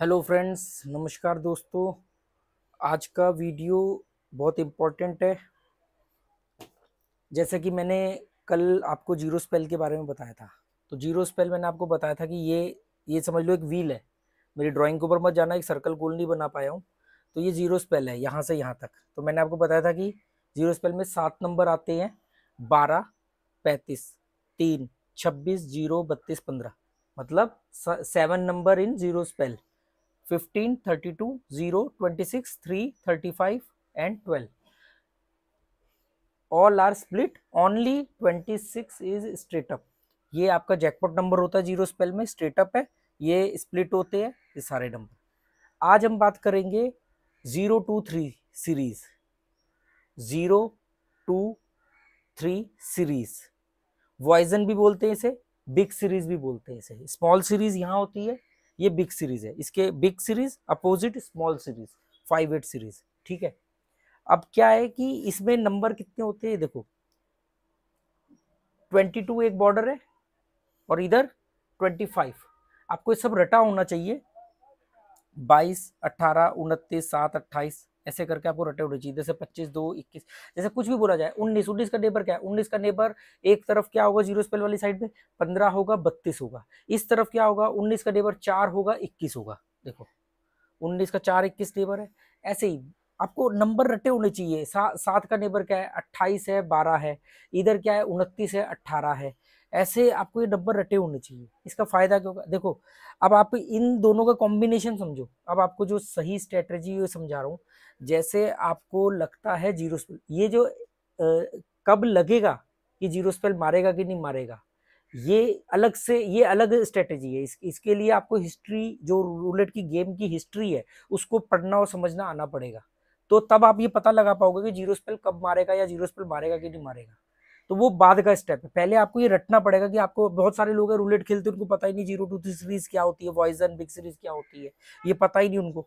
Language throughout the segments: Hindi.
हेलो फ्रेंड्स नमस्कार दोस्तों आज का वीडियो बहुत इम्पोर्टेंट है जैसे कि मैंने कल आपको जीरो स्पेल के बारे में बताया था तो जीरो स्पेल मैंने आपको बताया था कि ये ये समझ लो एक व्हील है मेरी ड्राइंग के ऊपर मत जाना एक सर्कल गोल नहीं बना पाया हूँ तो ये जीरो स्पेल है यहाँ से यहाँ तक तो मैंने आपको बताया था कि जीरो स्पेल में सात नंबर आते हैं बारह पैंतीस तीन छब्बीस जीरो बत्तीस पंद्रह मतलब seven number in zero spiel fifteen thirty zero twenty six three thirty five and twelve all are split only twenty six is straight up ये आपका जैकपॉट नंबर होता है जीरो स्पेल में स्ट्रेटअप है ये स्प्लिट होते हैं ये सारे नंबर आज हम बात करेंगे zero two three series zero two three series voisin भी बोलते हैं इसे बिग सीरीज़ भी बोलते हैं इसे स्मॉल सीरीज़ यहाँ होती है ये बिग सीरीज है इसके big series opposite small series five eight series ठीक है अब क्या है कि इसमें नंबर कितने होते हैं देखो ट्वेंटी टू एक बॉर्डर है और इधर ट्वेंटी फाइव आपको ये सब रटा होना चाहिए बाईस अट्ठारह उनतीस सात अट्ठाईस ऐसे करके आपको रटे होने चाहिए जैसे पच्चीस दो इक्कीस जैसे कुछ भी बोला जाए उन्नीस उन्नीस का नेबर क्या है उन्नीस का नेबर एक तरफ क्या होगा जीरो स्पेल वाली साइड में पंद्रह होगा बत्तीस होगा इस तरफ क्या होगा उन्नीस का नेबर चार होगा इक्कीस होगा देखो उन्नीस का चार इक्कीस नेबर है ऐसे ही आपको नंबर रटे होने चाहिए सा, सात का नेबर क्या है अट्ठाईस है बारह है इधर क्या है उनतीस है अट्ठारह है ऐसे आपको ये डब्बर रटे होने चाहिए इसका फायदा क्यों देखो अब आप इन दोनों का कॉम्बिनेशन समझो अब आपको जो सही स्ट्रेटजी समझा रहा हूँ जैसे आपको लगता है जीरो स्पेल ये जो आ, कब लगेगा कि जीरो स्पेल मारेगा कि नहीं मारेगा ये अलग से ये अलग स्ट्रेटेजी है इस, इसके लिए आपको हिस्ट्री जो रूलेट की गेम की हिस्ट्री है उसको पढ़ना और समझना आना पड़ेगा तो तब आप ये पता लगा पाओगे कि जीरो स्पेल कब मारेगा या जीरो स्पेल मारेगा कि नहीं मारेगा तो वो बाद का स्टेप है पहले आपको ये रटना पड़ेगा कि आपको बहुत सारे लोग हैं रूलेट खेलते हैं उनको पता ही नहीं जीरो टू थ्री सीरीज क्या होती है वॉइजन बिग सीरीज क्या होती है ये पता ही नहीं उनको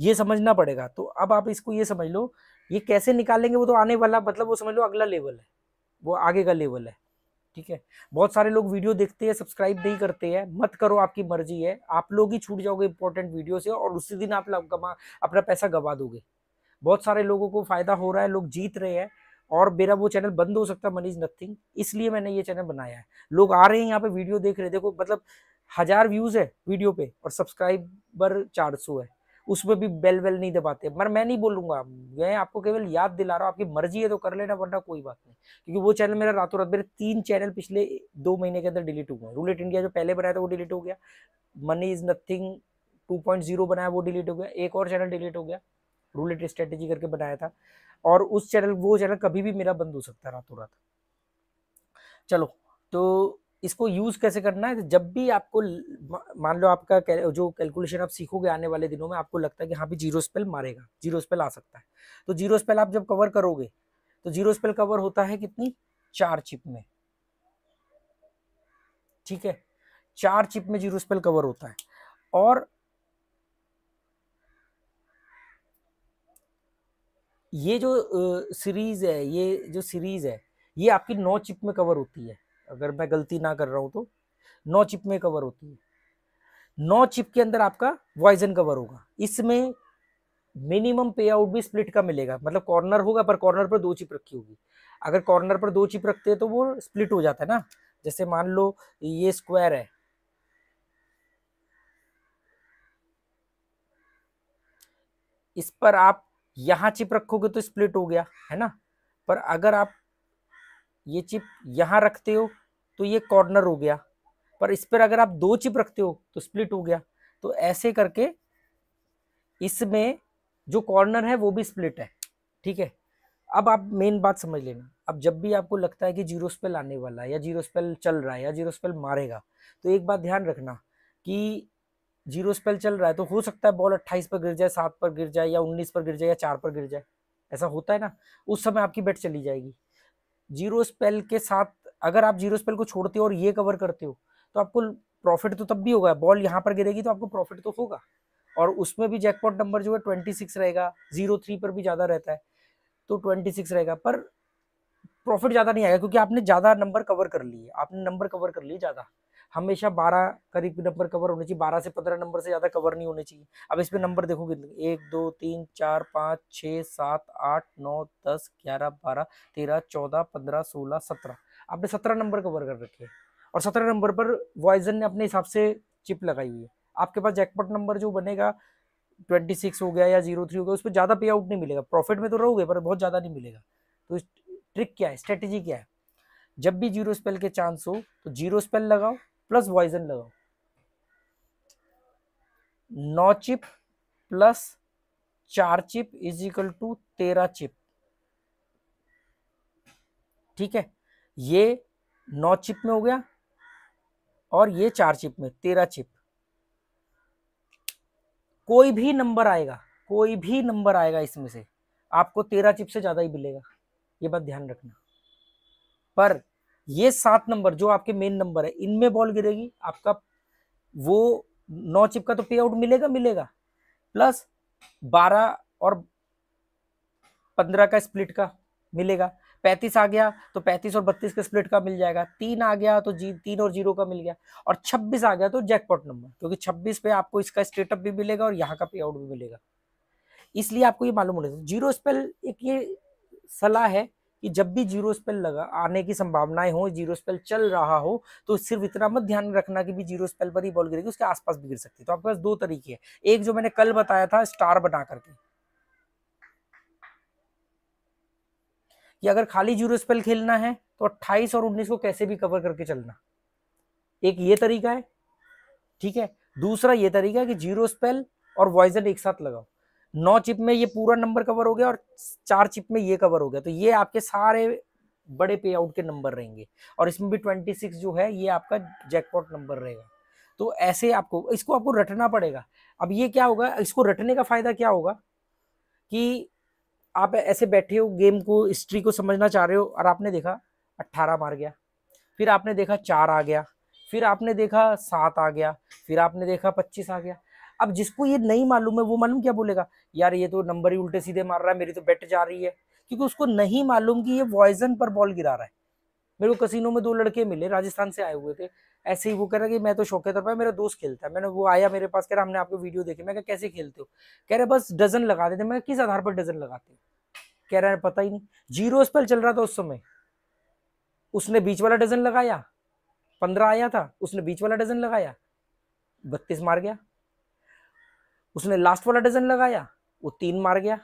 ये समझना पड़ेगा तो अब आप इसको ये समझ लो ये कैसे निकालेंगे वो तो आने वाला मतलब वो समझ लो अगला लेवल है वो आगे का लेवल है ठीक है बहुत सारे लोग वीडियो देखते हैं सब्सक्राइब नहीं करते हैं मत करो आपकी मर्जी है आप लोग ही छूट जाओगे इंपॉर्टेंट वीडियो से और उसी दिन आप गमा अपना पैसा गवा दोगे बहुत सारे लोगों को फायदा हो रहा है लोग जीत रहे हैं और मेरा वो चैनल बंद हो सकता है मनी इज नथिंग इसलिए मैंने ये चैनल बनाया है लोग आ रहे हैं यहाँ पे वीडियो देख रहे हैं देखो मतलब हजार व्यूज है वीडियो पे और सब्सक्राइबर चार सौ है उसमें भी बेल वेल नहीं दबाते मगर मैं नहीं बोलूंगा मैं आपको केवल याद दिला रहा हूँ आपकी मर्जी है तो कर लेना वरना कोई बात नहीं क्योंकि वो चैनल मेरा रातों रात मेरे तीन चैनल पिछले दो महीने के अंदर डिलीट हुए हैं रूलेट इंडिया जो पहले बनाया था वो डिलीट हो गया मनी इज नथिंग टू बनाया वो डिलीट हो गया एक और चैनल डिलीट हो गया रूलेट स्ट्रेटेजी करके बनाया था और उस चैनल वो चैनल कभी भी मेरा बंद हो सकता रात रातों रात चलो तो इसको यूज़ कैसे करना है जब भी आपको मान लो आपका जो कैलकुलेशन आप सीखोगे आने वाले दिनों में आपको लगता है कि हाँ भी जीरो स्पेल मारेगा जीरो स्पेल आ सकता है तो जीरो स्पेल आप जब कवर करोगे तो जीरो स्पेल कवर होता है कितनी चार चिप में ठीक है चार चिप में जीरो स्पेल कवर होता है और ये जो सीरीज़ है ये जो सीरीज़ है ये आपकी नौ चिप में कवर होती है अगर मैं गलती ना कर रहा हूँ तो नौ चिप में कवर होती है नौ चिप के अंदर आपका वॉइजन कवर होगा इसमें मिनिमम पे आउट भी स्प्लिट का मिलेगा मतलब कॉर्नर होगा पर कॉर्नर पर दो चिप रखी होगी अगर कॉर्नर पर दो चिप रखते हैं तो वो स्प्लिट हो जाता है ना जैसे मान लो ये स्क्वायर है इस पर आप यहाँ चिप रखोगे तो स्प्लिट हो गया है ना पर अगर आप ये चिप यहाँ रखते हो तो ये कॉर्नर हो गया पर इस पर अगर आप दो चिप रखते हो तो स्प्लिट हो गया तो ऐसे करके इसमें जो कॉर्नर है वो भी स्प्लिट है ठीक है अब आप मेन बात समझ लेना अब जब भी आपको लगता है कि जीरो स्पेल आने वाला है या जीरो स्पेल चल रहा है या जीरो स्पेल मारेगा तो एक बात ध्यान रखना कि जीरो स्पेल चल रहा है तो हो सकता है बॉल अट्ठाईस पर गिर जाए सात पर गिर जाए या उन्नीस पर गिर जाए या चार पर गिर जाए ऐसा होता है ना उस समय आपकी बेट चली जाएगी जीरो स्पेल के साथ अगर आप जीरो स्पेल को छोड़ते हो और ये कवर करते हो तो आपको प्रॉफिट तो तब भी होगा बॉल यहाँ पर गिरेगी तो आपको प्रॉफिट तो होगा और उसमें भी जैकपॉट नंबर जो है ट्वेंटी सिक्स रहेगा जीरो थ्री पर भी ज़्यादा रहता है तो ट्वेंटी सिक्स रहेगा पर प्रॉफिट ज़्यादा नहीं आएगा क्योंकि आपने ज़्यादा नंबर कवर कर लिए आपने नंबर कवर कर लिए ज़्यादा हमेशा बारह करीब नंबर कवर होने चाहिए बारह से पंद्रह नंबर से ज़्यादा कवर नहीं होने चाहिए अब इसमें नंबर देखो कितने तो एक दो तीन चार पाँच छः सात आठ नौ दस ग्यारह बारह तेरह चौदह पंद्रह सोलह सत्रह आपने सत्रह नंबर कवर कर रखे हैं और सत्रह नंबर पर वॉइजन ने अपने हिसाब से चिप लगाई हुई है आपके पास जैकपॉट नंबर जो बनेगा ट्वेंटी सिक्स हो गया या जीरो थ्री हो गया उस पर ज़्यादा पे आउट नहीं मिलेगा प्रॉफिट में तो रहोगे पर बहुत ज़्यादा नहीं मिलेगा तो ट्रिक क्या है स्ट्रेटेजी क्या है जब भी जीरो स्पेल के चांस हो तो जीरो स्पेल लगाओ प्लस वॉइजन लगाओ नौ चिप प्लस चार चिप इज इक्वल टू तेरह चिप ठीक है ये नौ चिप में हो गया और ये चार चिप में तेरह चिप कोई भी नंबर आएगा कोई भी नंबर आएगा इसमें से आपको तेरह चिप से ज्यादा ही मिलेगा ये बात ध्यान रखना पर ये सात नंबर जो आपके मेन नंबर है इनमें बॉल गिरेगी आपका वो नौ चिप का तो पे आउट मिलेगा मिलेगा प्लस बारह और पंद्रह का स्प्लिट का मिलेगा पैंतीस आ गया तो पैंतीस और बत्तीस का स्प्लिट का मिल जाएगा तीन आ गया तो जी तीन और जीरो का मिल गया और छब्बीस आ गया तो जैकपॉट नंबर क्योंकि छब्बीस पे आपको इसका स्टेटअप भी मिलेगा और यहाँ का पे आउट भी मिलेगा इसलिए आपको ये मालूम होना चाहिए जीरो स्पेल एक ये सलाह है कि जब भी जीरो स्पेल लगा आने की संभावनाएं हो जीरो स्पेल चल रहा हो तो सिर्फ इतना मत ध्यान रखना कि भी जीरो स्पेल पर ही बॉल गिरेगी उसके आसपास भी गिर सकती है तो आपके पास दो तरीके हैं एक जो मैंने कल बताया था स्टार बना करके कि अगर खाली जीरो स्पेल खेलना है तो 28 और 19 को कैसे भी कवर करके चलना एक ये तरीका है ठीक है दूसरा ये तरीका है कि जीरो स्पेल और वॉइजन एक साथ लगाओ नौ चिप में ये पूरा नंबर कवर हो गया और चार चिप में ये कवर हो गया तो ये आपके सारे बड़े पे आउट के नंबर रहेंगे और इसमें भी ट्वेंटी सिक्स जो है ये आपका जैकपॉट नंबर रहेगा तो ऐसे आपको इसको आपको रटना पड़ेगा अब ये क्या होगा इसको रटने का फ़ायदा क्या होगा कि आप ऐसे बैठे हो गेम को हिस्ट्री को समझना चाह रहे हो और आपने देखा अट्ठारह मार गया फिर आपने देखा चार आ गया फिर आपने देखा सात आ गया फिर आपने देखा पच्चीस आ गया अब जिसको ये नहीं मालूम है वो मालूम क्या बोलेगा यार ये तो नंबर ही उल्टे सीधे मार रहा है मेरी तो बैट जा रही है क्योंकि उसको नहीं मालूम कि ये वॉयजन पर बॉल गिरा रहा है मेरे को कसिनो में दो लड़के मिले राजस्थान से आए हुए थे ऐसे ही वो कह रहा कि मैं तो शौके तौर पर मेरा दोस्त खेलता है मैंने वो आया मेरे पास कह रहा हमने आपको वीडियो देखी मैं कैसे खेलते हो कह रहे बस डजन लगा देते मैं किस आधार पर डजन लगाते हो कह रहा है पता ही नहीं जीरो स्पेल चल रहा था उस समय उसने बीच वाला डजन लगाया पंद्रह आया था उसने बीच वाला डजन लगाया बत्तीस मार गया उसने लास्ट वाला डजन लगाया वो तीन मार गया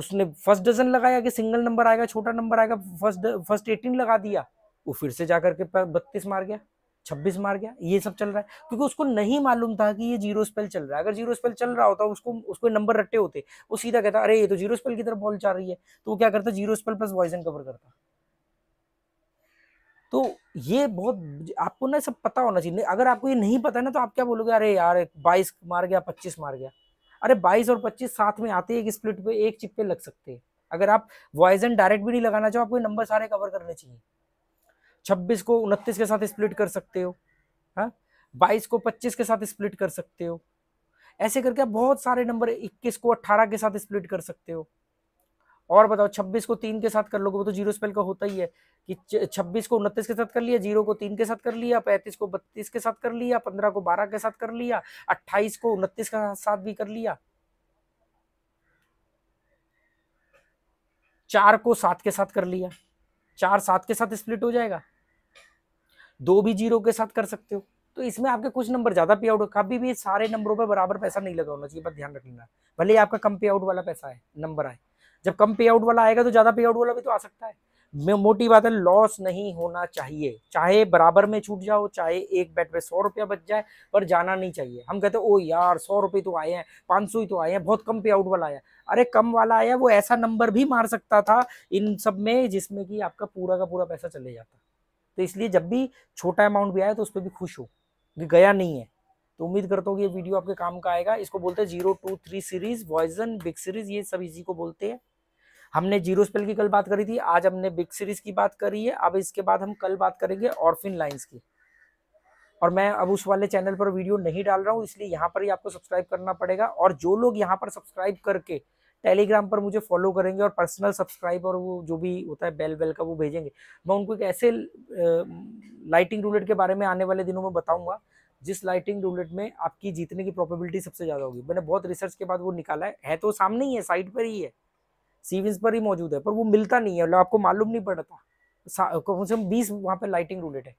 उसने फर्स्ट डजन लगाया कि सिंगल नंबर आएगा छोटा नंबर आएगा फर्स्ट फर्स्ट एटीन लगा दिया वो फिर से जाकर के बत्तीस मार गया छब्बीस मार गया ये सब चल रहा है क्योंकि उसको नहीं मालूम था कि ये जीरो स्पेल चल रहा है अगर जीरो स्पेल चल रहा होता उसको उसको नंबर रट्टे होते वो सीधा कहता अरे ये तो जीरो स्पेल की तरफ बॉल जा रही है तो वो क्या करता zero spiel plus voisin cover करता तो ये बहुत आपको ना सब पता होना चाहिए अगर आपको ये नहीं पता है ना तो आप क्या बोलोगे अरे यार बाईस मार गया पच्चीस मार गया अरे बाईस और पच्चीस साथ में आते एक स्प्लिट पे एक चिप पे लग सकते हैं अगर आप वॉइजन डायरेक्ट भी नहीं लगाना चाहो आपको नंबर सारे कवर करने चाहिए छब्बीस को उनतीस के साथ स्प्लिट कर सकते हो हाँ बाईस को पच्चीस के साथ स्प्लिट कर सकते हो ऐसे करके आप बहुत सारे नंबर इक्कीस को अट्ठारह के साथ स्प्लिट कर सकते हो और बताओ छब्बीस को तीन के साथ कर लोगे वो तो जीरो स्पेल का होता ही है कि छब्बीस को उनतीस के साथ कर लिया जीरो को तीन के साथ कर लिया पैंतीस को बत्तीस के साथ कर लिया पंद्रह को बारह के साथ कर लिया अट्ठाईस को उनतीस के साथ भी कर लिया चार को सात के साथ कर लिया चार सात के साथ स्प्लिट हो जाएगा दो भी जीरो के साथ कर सकते हो तो इसमें आपके कुछ नंबर ज्यादा पे आउट कभी भी सारे नंबरों पर बराबर पैसा नहीं लगा होना चाहिए बस ध्यान रख लेना भले आपका कम पे आउट वाला पैसा है नंबर आए जब कम पे आउट वाला आएगा तो ज़्यादा पे आउट वाला भी तो आ सकता है मोटी बात है लॉस नहीं होना चाहिए चाहे बराबर में छूट जाओ चाहे एक बैट पे सौ रुपया बच जाए पर जाना नहीं चाहिए हम कहते हैं ओ यार सौ रुपये तो आए हैं पाँच सौ ही तो आए हैं बहुत कम पे आउट वाला आया अरे कम वाला आया वो ऐसा नंबर भी मार सकता था इन सब में जिसमें कि आपका पूरा का पूरा पैसा चले जाता तो इसलिए जब भी छोटा अमाउंट भी आया तो उस पर भी खुश हो गया नहीं है तो उम्मीद करता हूँ कि ये वीडियो आपके काम का आएगा इसको बोलते हैं zero two three series voisin big series ये सब इसी को बोलते हैं हमने जीरो स्पेल की कल बात करी थी आज हमने बिग सीरीज की बात करी है अब इसके बाद हम कल बात करेंगे ऑर्फिन लाइन्स की और मैं अब उस वाले चैनल पर वीडियो नहीं डाल रहा हूँ इसलिए यहाँ पर ही आपको सब्सक्राइब करना पड़ेगा और जो लोग यहाँ पर सब्सक्राइब करके टेलीग्राम पर मुझे फॉलो करेंगे और पर्सनल सब्सक्राइब और वो जो भी होता है बेल बेल का वो भेजेंगे मैं उनको एक ऐसे लाइटिंग रूलेट के बारे में आने वाले दिनों में बताऊंगा जिस लाइटिंग रूलेट में आपकी जीतने की प्रोबेबिलिटी सबसे ज़्यादा होगी मैंने बहुत रिसर्च के बाद वो निकाला है, है तो सामने ही है साइट पर ही है सीविंस पर ही मौजूद है पर वो मिलता नहीं है मतलब आपको मालूम नहीं पड़ता कम से कम बीस वहाँ पे लाइटिंग रूलेट है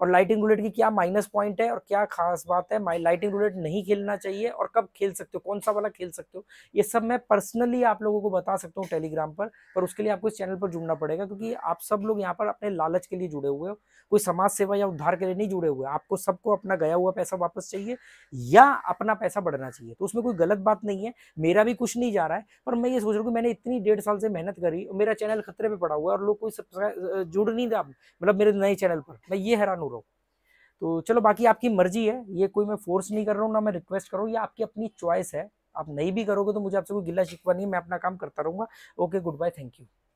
और लाइटिंग बुलेट की क्या माइनस पॉइंट है और क्या खास बात है माई लाइटिंग बुलेट नहीं खेलना चाहिए और कब खेल सकते हो कौन सा वाला खेल सकते हो ये सब मैं पर्सनली आप लोगों को बता सकता हूँ टेलीग्राम पर पर उसके लिए आपको इस चैनल पर जुड़ना पड़ेगा क्योंकि आप सब लोग यहाँ पर अपने लालच के लिए जुड़े हुए हो कोई समाज सेवा या उद्धार के लिए नहीं जुड़े हुए आपको सबको अपना गया हुआ पैसा वापस चाहिए या अपना पैसा बढ़ना चाहिए तो उसमें कोई गलत बात नहीं है मेरा भी कुछ नहीं जा रहा है पर मैं ये सोच रहा हूँ कि मैंने इतनी डेढ़ साल से मेहनत करी और मेरा चैनल खतरे पर पड़ा हुआ है और लोग कोई जुड़ नहीं रहा मतलब मेरे नए चैनल पर मैं ये हैरान तो चलो बाकी आपकी मर्जी है ये कोई मैं फोर्स नहीं कर रहा हूँ ना मैं रिक्वेस्ट कर रहा हूँ ये आपकी अपनी चॉइस है आप नहीं भी करोगे तो मुझे आपसे कोई गिला शिकवा नहीं मैं अपना काम करता रहूँगा okay goodbye thank you